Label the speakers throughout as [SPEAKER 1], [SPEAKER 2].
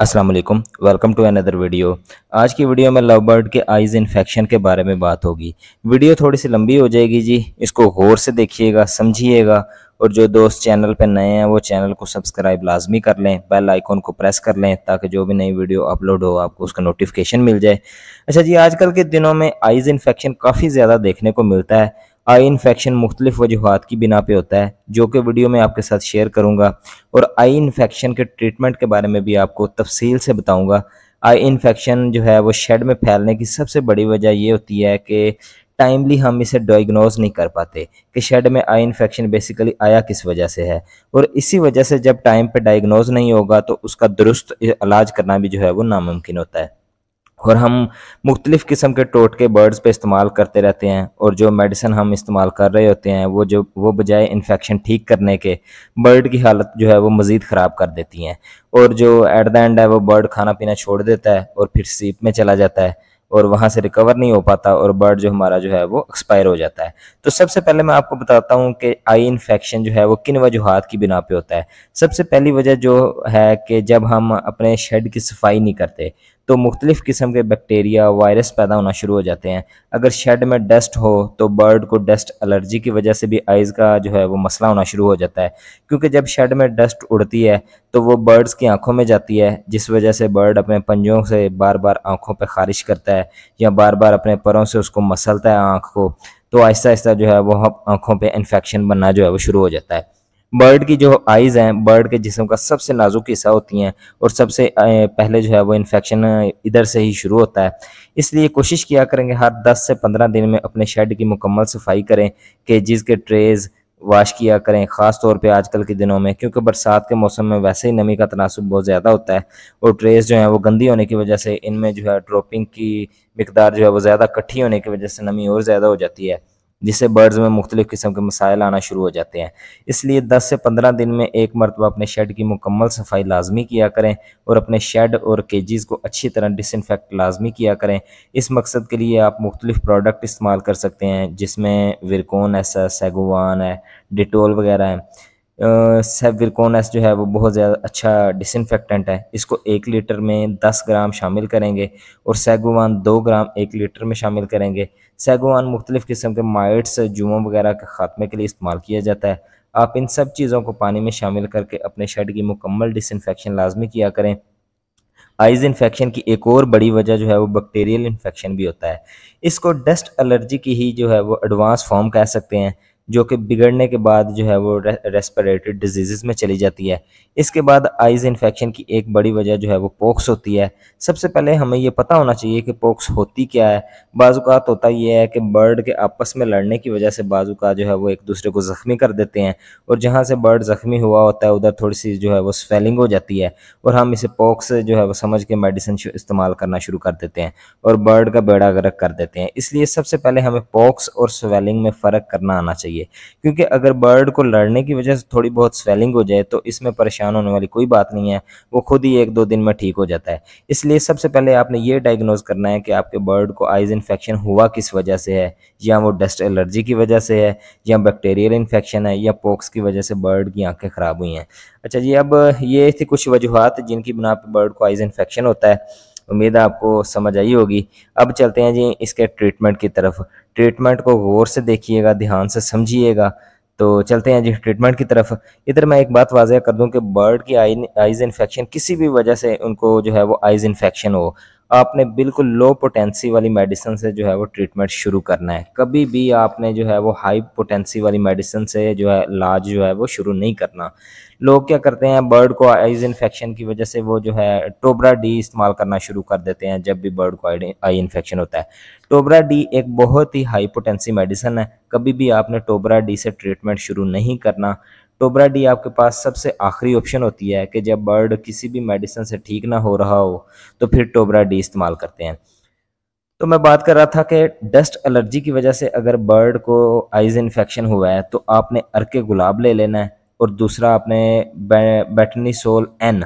[SPEAKER 1] अस्सलाम वालेकुम welcome to another video आज की वीडियो में लव बर्ड के आइज़ इन्फेक्शन के बारे में बात होगी वीडियो थोड़ी सी लंबी हो जाएगी जी इसको गौर से देखिएगा समझिएगा और जो दोस्त चैनल पर नए हैं वो चैनल को सब्सक्राइब लाजमी कर लें बेल आइकॉन को प्रेस कर लें ताकि जो भी नई वीडियो अपलोड हो आपको उसका नोटिफिकेशन मिल जाए अच्छा जी आजकल के दिनों में आइज़ इन्फेक्शन काफ़ी ज़्यादा देखने को मिलता है आई इन्फेक्शन मुख्तलिफ वजूहत की बिना पे होता है जो कि वीडियो में आपके साथ शेयर करूँगा और आई इन्फेक्शन के ट्रीटमेंट के बारे में भी आपको तफसील से बताऊँगा आई इन्फेक्शन जो है वो शेड में फैलने की सबसे बड़ी वजह ये होती है कि टाइमली हम इसे डायग्नोज नहीं कर पाते कि शेड में आई इन्फेक्शन बेसिकली आया किस वजह से है और इसी वजह से जब टाइम पर डायग्नोज नहीं होगा तो उसका दुरुस्त इलाज करना भी जो है वो नामुमकिन होता है और हम मुख्तलिफ़ किस्म के टोटके बर्ड्स पे इस्तेमाल करते रहते हैं और जो मेडिसन हम इस्तेमाल कर रहे होते हैं वो जो वो बजाय इन्फेक्शन ठीक करने के बर्ड की हालत जो है वो मज़ीद ख़राब कर देती हैं और जो एट द एंड है वो बर्ड खाना पीना छोड़ देता है और फिर सीप में चला जाता है और वहाँ से रिकवर नहीं हो पाता और बर्ड जो हमारा जो है वो एक्सपायर हो जाता है तो सबसे पहले मैं आपको बताता हूँ कि आई इन्फेक्शन जो है वो किन वजूहत की बिना पे होता है सबसे पहली वजह जो है कि जब हम अपने शेड की सफाई नहीं करते तो मुख्तलिफ़ किस्म के बैक्टीरिया वायरस पैदा होना शुरू हो जाते हैं अगर शेड में डस्ट हो तो बर्ड को डस्ट एलर्जी की वजह से भी आइज़ का जो है वो मसला होना शुरू हो जाता है क्योंकि जब शेड में डस्ट उड़ती है तो वो बर्ड्स की आंखों में जाती है जिस वजह से बर्ड अपने पंजों से बार बार आंखों पर खारिश करता है या बार बार अपने परों से उसको मसलता है आँख को तो आहिस्ता आहिस्ता जो है वह आँखों पर इन्फेक्शन बनना जो है वो शुरू हो जाता है बर्ड की जो आइज़ हैं बर्ड के जिसम का सबसे नाजुक हिस्सा होती हैं और सबसे पहले जो है वो इन्फेक्शन इधर से ही शुरू होता है इसलिए कोशिश किया करेंगे हर 10 से 15 दिन में अपने शेड की मुकम्मल सफाई करें कि जिसके ट्रेज़ वाश किया करें ख़ास तौर पे आजकल के दिनों में क्योंकि बरसात के मौसम में वैसे ही नमी का तनासब बहुत ज़्यादा होता है और ट्रेस जो है वो गंदी होने की वजह से इनमें जो है ड्रॉपिंग की मकदार जो है वो ज़्यादा इकट्ठी होने की वजह से नमी और ज़्यादा हो जाती है जिससे बर्ड्स में मुख्तलिफ़ किस्म के मसाइल आना शुरू हो जाते हैं इसलिए दस से पंद्रह दिन में एक मरतबा अपने शेड की मुकम्मल सफाई लाजमी किया करें और अपने शेड और केजेस को अच्छी तरह डिसइनफेक्ट लाजमी किया करें इस मकसद के लिए आप मुख्तलिफ प्रोडक्ट इस्तेमाल कर सकते हैं जिसमें विरकोन ऐसा सेगोवान है डिटोल वगैरह है सेविरकोनस जो है वो बहुत ज़्यादा अच्छा डिसइनफेक्टेंट है इसको एक लीटर में दस ग्राम शामिल करेंगे और सैगोवान दो ग्राम एक लीटर में शामिल करेंगे सैगोवान मुख्तलिफ़ किस्म के माइट्स जुमों वगैरह के खात्मे के लिए इस्तेमाल किया जाता है आप इन सब चीज़ों को पानी में शामिल करके अपने शेड की मुकम्मल डिसइनफेक्शन लाजमी किया करें आइज इन्फेक्शन की एक और बड़ी वजह जो है वो बैक्टीरियल इन्फेक्शन भी होता है इसको डस्ट एलर्जी की ही जो है वो एडवांस फॉर्म कह सकते हैं जो कि बिगड़ने के बाद जो है वो रे, रेस्परेटरी डिजीज़ में चली जाती है इसके बाद आइज़ इन्फेक्शन की एक बड़ी वजह जो है वो पोक्स होती है सबसे पहले हमें ये पता होना चाहिए कि पोक्स होती क्या है बाजूकात होता यह है कि बर्ड के आपस में लड़ने की वजह से बाजूकात जो है वो एक दूसरे को ज़ख्मी कर देते हैं और जहाँ से बर्ड ज़ख्मी हुआ होता है उधर थोड़ी सी जो है वो स्वेलिंग हो जाती है और हम इसे पोक्स जो है वो समझ के मेडिसिन इस्तेमाल करना शुरू कर देते हैं और बर्ड का बेड़ा गर्क कर देते हैं इसलिए सबसे पहले हमें पोक्स और स्वेलिंग में फ़र्क करना आना चाहिए चाहिए क्योंकि अगर बर्ड को लड़ने की वजह से थोड़ी बहुत स्वेलिंग हो जाए तो इसमें परेशान होने वाली कोई बात नहीं है वो खुद ही एक दो दिन में ठीक हो जाता है इसलिए सबसे पहले आपने ये डायग्नोज करना है कि आपके बर्ड को आइज़ इन्फेक्शन हुआ किस वजह से है या वो डस्ट एलर्जी की वजह से है या बैक्टेरियल इन्फेक्शन है या पोक्स की वजह से बर्ड की आंखें ख़राब हुई हैं अच्छा जी अब ये थी कुछ वजूहत जिनकी बिना पर बर्ड को आइज़ इन्फेक्शन होता है उम्मीद है आपको समझ आई होगी अब चलते हैं जी इसके ट्रीटमेंट की तरफ ट्रीटमेंट को गौर से देखिएगा ध्यान से समझिएगा तो चलते हैं जी ट्रीटमेंट की तरफ इधर मैं एक बात वाजह कर दूं कि बर्ड की आई आइज़ इन्फेक्शन किसी भी वजह से उनको जो है वो आइज़ इन्फेक्शन हो आपने बिल्कुल लो पोटेंसी वाली मेडिसिन से जो है वो ट्रीटमेंट शुरू करना है कभी भी आपने जो है वो हाई पोटेंसी वाली मेडिसिन से जो है इलाज जो है वो शुरू नहीं करना लोग क्या करते हैं बर्ड को आइज इन्फेक्शन की वजह से वो जो है टोबरा डी इस्तेमाल करना शुरू कर देते हैं जब भी बर्ड को आई इन्फेक्शन होता है टोबरा डी एक बहुत ही हाई पोटेंसी मेडिसन है कभी भी आपने टोबरा डी से ट्रीटमेंट शुरू नहीं करना टोबरा डी आपके पास सबसे आखिरी ऑप्शन होती है कि जब बर्ड किसी भी मेडिसन से ठीक ना हो रहा हो तो फिर टोबरा डी इस्तेमाल करते हैं तो मैं बात कर रहा था कि डस्ट एलर्जी की वजह से अगर बर्ड को आइज इन्फेक्शन हुआ है तो आपने अरके गुलाब ले लेना है और दूसरा आपने Betnesol N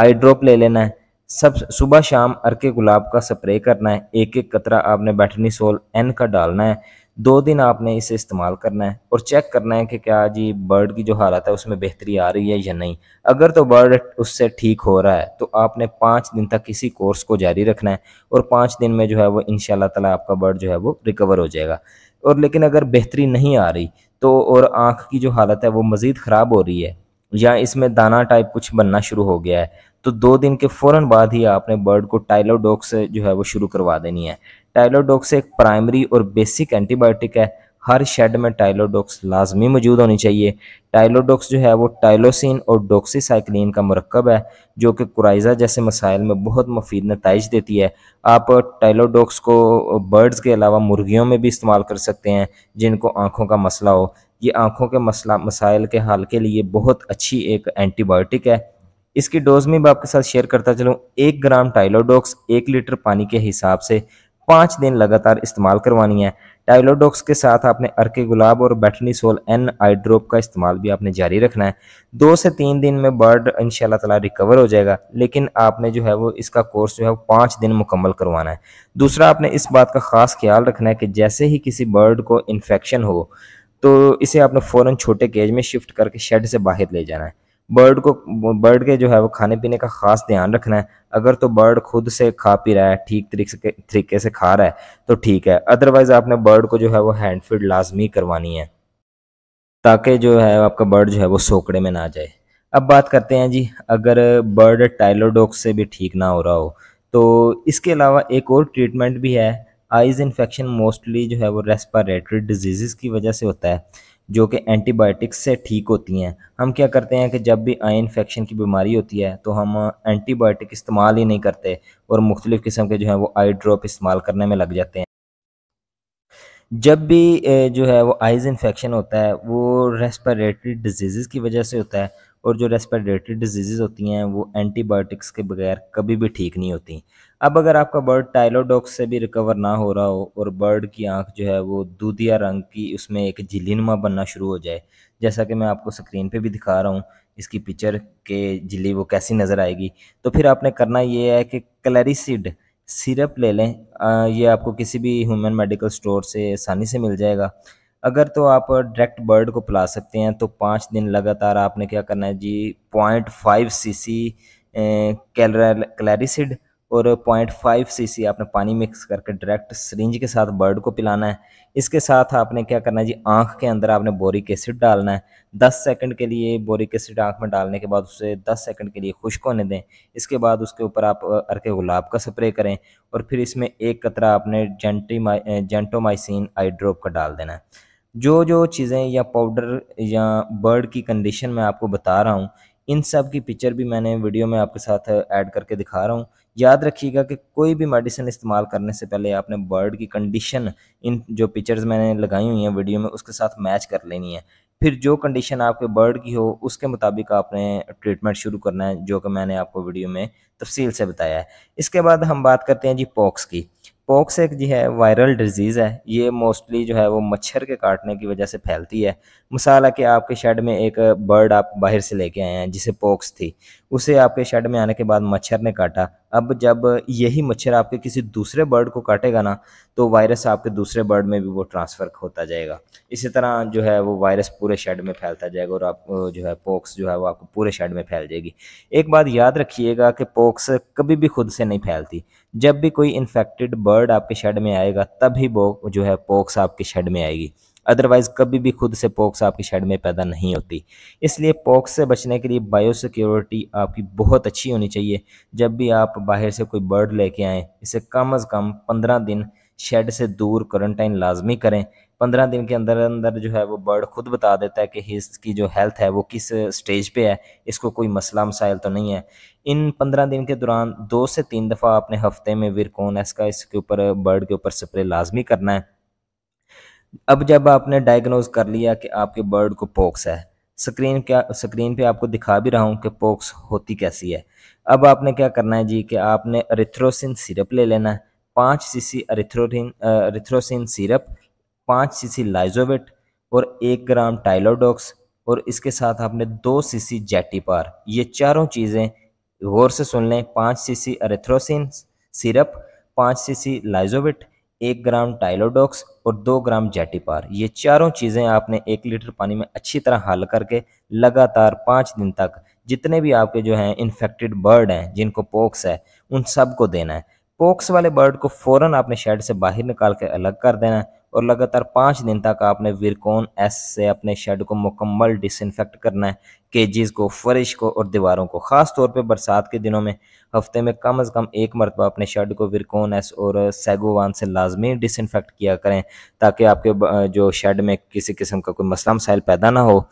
[SPEAKER 1] eye drop ले लेना है सब सुबह शाम अरके गुलाब का स्प्रे करना है एक एक कतरा आपने बैटनी सोल एन का डालना है दो दिन आपने इसे इस्तेमाल करना है और चेक करना है कि क्या जी बर्ड की जो हालत है उसमें बेहतरी आ रही है या नहीं अगर तो बर्ड उससे ठीक हो रहा है तो आपने पाँच दिन तक इसी कोर्स को जारी रखना है और पाँच दिन में जो है वो इन ताला आपका बर्ड जो है वो रिकवर हो जाएगा और लेकिन अगर बेहतरी नहीं आ रही तो और आँख की जो हालत है वो मज़ीद ख़राब हो रही है या इसमें दाना टाइप कुछ बनना शुरू हो गया है तो दो दिन के फ़ौर बाद ही आपने बर्ड को टाइलोडोक्स जो है वो शुरू करवा देनी है टाइलोडोक्स एक प्राइमरी और बेसिक एंटीबायोटिक है हर शेड में टाइलोडोक्स लाजमी मौजूद होनी चाहिए टाइलोडोक्स जो है वो टाइलोसिन और डोक्सीसाइक्लिन का मरकब है जो कि कुराइजा जैसे मसाइल में बहुत मुफीद नतज देती है आप टाइलोडोक्स को बर्ड्स के अलावा मुर्गियों में भी इस्तेमाल कर सकते हैं जिनको आँखों का मसला हो ये आँखों के मसला मसाइल के हल के लिए बहुत अच्छी एक एंटीबायोटिक है इसकी डोज में भी आपके साथ शेयर करता चलूँ एक ग्राम टाइलोडोक्स एक लीटर पानी के हिसाब से पाँच दिन लगातार इस्तेमाल करवानी है डायलोडॉक्स के साथ आपने अरके गुलाब और Betnesol N eye drop का इस्तेमाल भी आपने जारी रखना है दो से तीन दिन में बर्ड इनशाला तला रिकवर हो जाएगा लेकिन आपने जो है वो इसका कोर्स जो है वो पाँच दिन मुकम्मल करवाना है दूसरा आपने इस बात का ख़ास ख्याल रखना है कि जैसे ही किसी बर्ड को इन्फेक्शन हो तो इसे आपने फ़ौर छोटे केज में शिफ्ट करके शेड से बाहर ले जाना है बर्ड को बर्ड के जो है वो खाने पीने का ख़ास ध्यान रखना है अगर तो बर्ड खुद से खा पी रहा है ठीक तरीके तरीके से खा रहा है तो ठीक है अदरवाइज़ आपने बर्ड को जो है वो हैंड फीड लाजमी करवानी है ताकि जो है आपका बर्ड जो है वो सोकड़े में ना जाए अब बात करते हैं जी अगर बर्ड टाइलोडोक्स से भी ठीक ना हो रहा हो तो इसके अलावा एक और ट्रीटमेंट भी है आइज़ इन्फेक्शन मोस्टली जो है वो रेस्पारेटरी डिजीज़ की वजह से होता है जो कि एंटीबायोटिक्स से ठीक होती हैं हम क्या करते हैं कि जब भी आई इन्फेक्शन की बीमारी होती है तो हम एंटीबायोटिक इस्तेमाल ही नहीं करते और मुख्तलिफ़ किस्म के जो है वो आई ड्रॉप इस्तेमाल करने में लग जाते हैं जब भी जो है वो आइज़ इन्फेक्शन होता है वो रेस्परेटरी डिजीज़ की वजह से होता है और जो रेस्पिरेटरी डिजीज़ होती हैं वो एंटीबायोटिक्स के बगैर कभी भी ठीक नहीं होती अब अगर आपका बर्ड टाइलोडॉक्स से भी रिकवर ना हो रहा हो और बर्ड की आंख जो है वो दूधिया रंग की उसमें एक झिलीनुमा बनना शुरू हो जाए जैसा कि मैं आपको स्क्रीन पे भी दिखा रहा हूँ इसकी पिक्चर के झिली वो कैसी नज़र आएगी तो फिर आपने करना ये है कि क्लैरिसिड सिरप ले लें ये आपको किसी भी ह्यूमन मेडिकल स्टोर से आसानी से मिल जाएगा अगर तो आप डायरेक्ट बर्ड को पिला सकते हैं तो पाँच दिन लगातार आपने क्या करना है जी पॉइंट फाइव सी सी क्लैरिसिड और पॉइंट फाइव सी सी आपने पानी मिक्स करके डायरेक्ट सरिंज के साथ बर्ड को पिलाना है इसके साथ आपने क्या करना है जी आँख के अंदर आपने बोरिक एसिड डालना है दस सेकंड के लिए बोरिक एसिड आँख में डालने के बाद उसे दस सेकंड के लिए खुश्क होने दें इसके बाद उसके ऊपर आप अरके गुलाब का स्प्रे करें और फिर इसमें एक कतरा आपने जेंटी जेंटोमाइसिन आई ड्रॉप का डाल देना है जो जो चीज़ें या पाउडर या बर्ड की कंडीशन मैं आपको बता रहा हूँ इन सब की पिक्चर भी मैंने वीडियो में आपके साथ ऐड करके दिखा रहा हूँ याद रखिएगा कि कोई भी मेडिसिन इस्तेमाल करने से पहले आपने बर्ड की कंडीशन इन जो पिक्चर्स मैंने लगाई हुई हैं वीडियो में उसके साथ मैच कर लेनी है फिर जो कंडीशन आपके बर्ड की हो उसके मुताबिक आपने ट्रीटमेंट शुरू करना है जो कि मैंने आपको वीडियो में तफसील से बताया है इसके बाद हम बात करते हैं जी पॉक्स की पोक्स एक जी है वायरल डिजीज़ है ये मोस्टली जो है वो मच्छर के काटने की वजह से फैलती है मिसाल है कि आपके शेड में एक बर्ड आप बाहर से लेके आए हैं जिसे पोक्स थी उसे आपके शेड में आने के बाद मच्छर ने काटा अब जब यही मच्छर आपके किसी दूसरे बर्ड को काटेगा ना तो वायरस आपके दूसरे बर्ड में भी वो ट्रांसफ़र होता जाएगा इसी तरह जो है वो वायरस पूरे शेड में फैलता जाएगा और आप जो है पोक्स जो है वो आपको पूरे शेड में फैल जाएगी एक बात याद रखिएगा कि पोक्स कभी भी खुद से नहीं फैलती जब भी कोई इन्फेक्टेड बर्ड आपके शेड में आएगा तभी वो जो है पोक्स आपके शेड में आएगी अदरवाइज़ कभी भी खुद से पॉक्स आपकी शेड में पैदा नहीं होती इसलिए पॉक्स से बचने के लिए बायो सिक्योरिटी आपकी बहुत अच्छी होनी चाहिए जब भी आप बाहर से कोई बर्ड लेके आएँ इसे कम अज़ कम पंद्रह दिन शेड से दूर क्वारंटाइन लाजमी करें पंद्रह दिन के अंदर अंदर जो है वो बर्ड खुद बता देता है कि इसकी जो हेल्थ है वो किस स्टेज पे है इसको कोई मसला मसाइल तो नहीं है इन पंद्रह दिन के दौरान दो से तीन दफ़ा आपने हफ्ते में विरकोन एस का इसके ऊपर बर्ड के ऊपर स्प्रे लाजमी करना है अब जब आपने डायग्नोज कर लिया कि आपके बर्ड को पोक्स है स्क्रीन क्या स्क्रीन पे आपको दिखा भी रहा हूँ कि पोक्स होती कैसी है अब आपने क्या करना है जी कि आपने अरिथ्रोसिन सिरप ले लेना है पाँच सीसी अरिथ्रोसिन अरिथ्रोसिन सिरप पाँच सीसी लाइजोविट और एक ग्राम टाइलोडोक्स और इसके साथ आपने दो सीसी जैटी पार ये चारों चीज़ें गौर से सुन लें पाँच सी सी अरिथ्रोसिन सिरप पाँच सी सी लाइजोविट एक ग्राम टाइलोडॉक्स और दो ग्राम जेटीपार ये चारों चीज़ें आपने एक लीटर पानी में अच्छी तरह हल करके लगातार पाँच दिन तक जितने भी आपके जो हैं इन्फेक्टेड बर्ड हैं जिनको पोक्स है उन सबको देना है पोक्स वाले बर्ड को फ़ौरन आपने शेड से बाहर निकाल के अलग कर देना है और लगातार पाँच दिन तक आपने विरकोन एस से अपने शेड को मुकम्मल डिसइनफेक्ट करना है केजेस को फरिश को और दीवारों को ख़ास तौर पर बरसात के दिनों में हफ्ते में कम अज़ कम एक मरतबा अपने शेड को विरकोन एस और सैगोवान से लाजमी डिसइनफेक्ट किया करें ताकि आपके जो शेड में किसी किस्म का कोई मसला मसाइल पैदा ना हो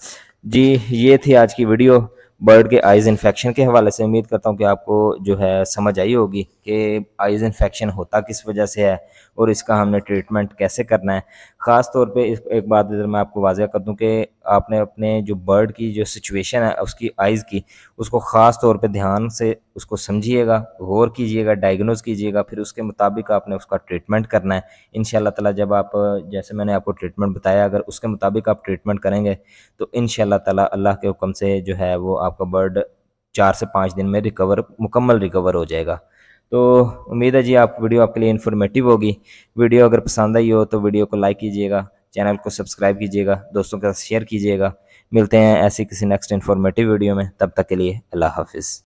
[SPEAKER 1] जी ये थी आज की वीडियो बर्ड के आइज़ इन्फेक्शन के हवाले से उम्मीद करता हूँ कि आपको जो है समझ आई होगी कि आइज़ इन्फेक्शन होता किस वजह से है और इसका हमने ट्रीटमेंट कैसे करना है ख़ास तौर पर एक बात इधर मैं आपको वाजह कर दूँ कि आपने अपने जो बर्ड की जो सिचुएशन है उसकी आइज़ की उसको ख़ास तौर पे ध्यान से उसको समझिएगा गौर कीजिएगा डायग्नोज कीजिएगा फिर उसके मुताबिक आपने उसका ट्रीटमेंट करना है इन ताला जब आप जैसे मैंने आपको ट्रीटमेंट बताया अगर उसके मुताबिक आप ट्रीटमेंट करेंगे तो इन ताला अल्लाह के हुक्म से जो है वो आपका बर्ड चार से पाँच दिन में रिकवर मुकम्मल रिकवर हो जाएगा तो उम्मीद है जी आप वीडियो आपके लिए इन्फॉर्मेटिव होगी वीडियो अगर पसंद आई हो तो वीडियो को लाइक कीजिएगा चैनल को सब्सक्राइब कीजिएगा दोस्तों के साथ शेयर कीजिएगा मिलते हैं ऐसे किसी नेक्स्ट इन्फॉर्मेटिव वीडियो में तब तक के लिए अल्लाह हाफिज़